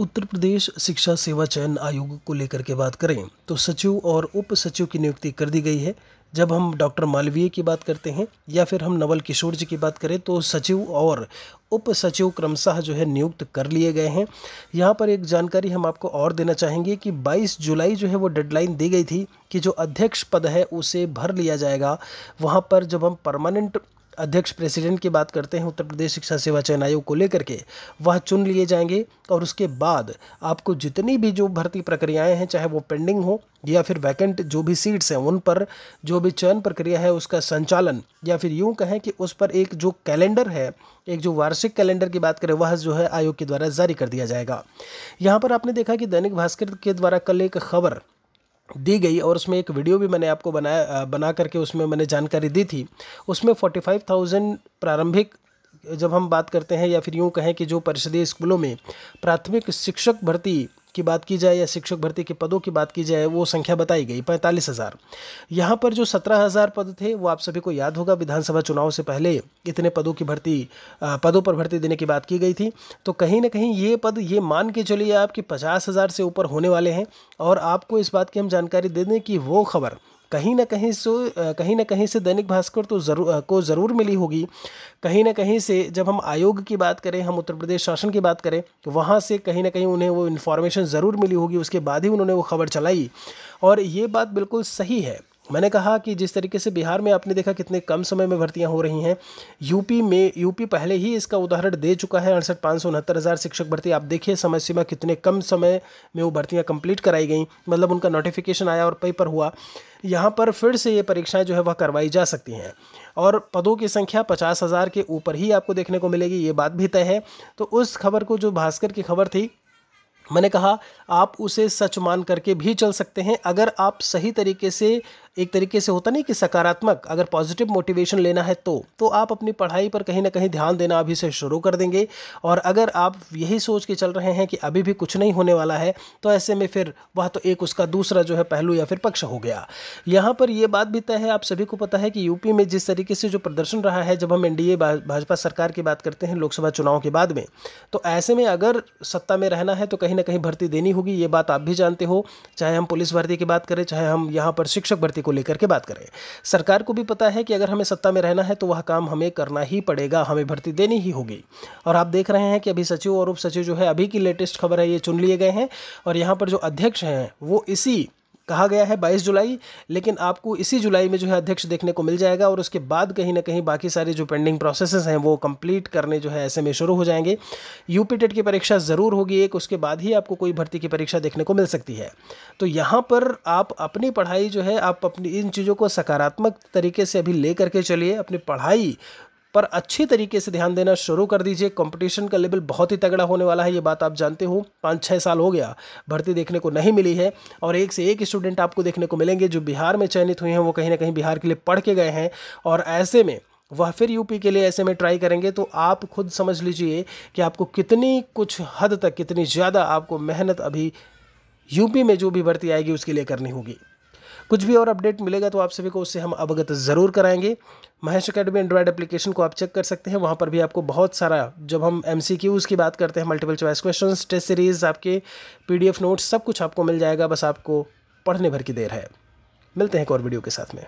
उत्तर प्रदेश शिक्षा सेवा चयन आयोग को लेकर के बात करें तो सचिव और उप सचिव की नियुक्ति कर दी गई है जब हम डॉक्टर मालवीय की बात करते हैं या फिर हम नवल किशोर जी की बात करें तो सचिव और उप सचिव क्रमशः जो है नियुक्त कर लिए गए हैं यहाँ पर एक जानकारी हम आपको और देना चाहेंगे कि 22 जुलाई जो है वो डेडलाइन दी गई थी कि जो अध्यक्ष पद है उसे भर लिया जाएगा वहाँ पर जब हम परमानेंट अध्यक्ष प्रेसिडेंट की बात करते हैं उत्तर प्रदेश शिक्षा सेवा चयन आयोग को लेकर के वह चुन लिए जाएंगे और उसके बाद आपको जितनी भी जो भर्ती प्रक्रियाएं हैं चाहे वो पेंडिंग हो या फिर वैकेंट जो भी सीट्स हैं उन पर जो भी चयन प्रक्रिया है उसका संचालन या फिर यूं कहें कि उस पर एक जो कैलेंडर है एक जो वार्षिक कैलेंडर की बात करें वह जो है आयोग के द्वारा जारी कर दिया जाएगा यहाँ पर आपने देखा कि दैनिक भास्कर के द्वारा कल एक खबर दी गई और उसमें एक वीडियो भी मैंने आपको बनाया बना करके उसमें मैंने जानकारी दी थी उसमें फोर्टी फाइव थाउजेंड प्रारंभिक जब हम बात करते हैं या फिर यूँ कहें कि जो परिषदीय स्कूलों में प्राथमिक शिक्षक भर्ती की बात की जाए या शिक्षक भर्ती के पदों की बात की जाए वो संख्या बताई गई पैंतालीस हज़ार यहाँ पर जो सत्रह हज़ार पद थे वो आप सभी को याद होगा विधानसभा चुनाव से पहले इतने पदों की भर्ती पदों पर भर्ती देने की बात की गई थी तो कहीं ना कहीं ये पद ये मान के चलिए आपके पचास हज़ार से ऊपर होने वाले हैं और आपको इस बात की हम जानकारी दे दें कि वो खबर कहीं ना कहीं से कहीं ना कहीं से दैनिक भास्कर तो ज़रूर को ज़रूर मिली होगी कहीं ना कहीं से जब हम आयोग की बात करें हम उत्तर प्रदेश शासन की बात करें तो वहाँ से कहीं ना कहीं उन्हें वो इन्फॉर्मेशन ज़रूर मिली होगी उसके बाद ही उन्होंने वो खबर चलाई और ये बात बिल्कुल सही है मैंने कहा कि जिस तरीके से बिहार में आपने देखा कितने कम समय में भर्तियां हो रही हैं यूपी में यूपी पहले ही इसका उदाहरण दे चुका है अड़सठ पाँच सौ उनहत्तर हज़ार शिक्षक भर्ती आप देखिए समय सीमा कितने कम समय में वो भर्तियां कंप्लीट कराई गई मतलब उनका नोटिफिकेशन आया और पेपर हुआ यहाँ पर फिर से ये परीक्षाएँ जो है वह करवाई जा सकती हैं और पदों की संख्या पचास हज़ार के ऊपर ही आपको देखने को मिलेगी ये बात भी तय है तो उस खबर को जो भास्कर की खबर थी मैंने कहा आप उसे सच मान करके भी चल सकते हैं अगर आप सही तरीके से एक तरीके से होता नहीं कि सकारात्मक अगर पॉजिटिव मोटिवेशन लेना है तो तो आप अपनी पढ़ाई पर कहीं ना कहीं ध्यान देना अभी से शुरू कर देंगे और अगर आप यही सोच के चल रहे हैं कि अभी भी कुछ नहीं होने वाला है तो ऐसे में फिर वह तो एक उसका दूसरा जो है पहलू या फिर पक्ष हो गया यहाँ पर यह बात भी तय है आप सभी को पता है कि यूपी में जिस तरीके से जो प्रदर्शन रहा है जब हम एनडीए भाजपा सरकार की बात करते हैं लोकसभा चुनाव के बाद में तो ऐसे में अगर सत्ता में रहना है तो कहीं ना कहीं भर्ती देनी होगी ये बात आप भी जानते हो चाहे हम पुलिस भर्ती की बात करें चाहे हम यहाँ पर शिक्षक भर्ती को लेकर के बात करें सरकार को भी पता है कि अगर हमें सत्ता में रहना है तो वह काम हमें करना ही पड़ेगा हमें भर्ती देनी ही होगी और आप देख रहे हैं कि अभी सचिव और उप सचिव जो है अभी की लेटेस्ट खबर है ये चुन लिए गए हैं और यहाँ पर जो अध्यक्ष हैं वो इसी कहा गया है 22 जुलाई लेकिन आपको इसी जुलाई में जो है अध्यक्ष देखने को मिल जाएगा और उसके बाद कहीं ना कहीं बाकी सारे जो पेंडिंग प्रोसेसेस हैं वो कंप्लीट करने जो है ऐसे में शुरू हो जाएंगे यूपी टेट की परीक्षा ज़रूर होगी एक उसके बाद ही आपको कोई भर्ती की परीक्षा देखने को मिल सकती है तो यहाँ पर आप अपनी पढ़ाई जो है आप अपनी इन चीज़ों को सकारात्मक तरीके से अभी ले करके चलिए अपनी पढ़ाई पर अच्छी तरीके से ध्यान देना शुरू कर दीजिए कंपटीशन का लेवल बहुत ही तगड़ा होने वाला है ये बात आप जानते हो पाँच छः साल हो गया भर्ती देखने को नहीं मिली है और एक से एक स्टूडेंट आपको देखने को मिलेंगे जो बिहार में चयनित हुए हैं वो कहीं ना कहीं बिहार के लिए पढ़ के गए हैं और ऐसे में वह फिर यूपी के लिए ऐसे में ट्राई करेंगे तो आप खुद समझ लीजिए कि आपको कितनी कुछ हद तक कितनी ज़्यादा आपको मेहनत अभी यूपी में जो भी भर्ती आएगी उसके लिए करनी होगी कुछ भी और अपडेट मिलेगा तो आप सभी को उससे हम अवगत ज़रूर कराएंगे महेश अकेडमी एंड्रॉयड एप्लीकेशन को आप चेक कर सकते हैं वहाँ पर भी आपको बहुत सारा जब हम एम की बात करते हैं multiple choice question test series आपके पी नोट्स सब कुछ आपको मिल जाएगा बस आपको पढ़ने भर की देर है मिलते हैं एक और वीडियो के साथ में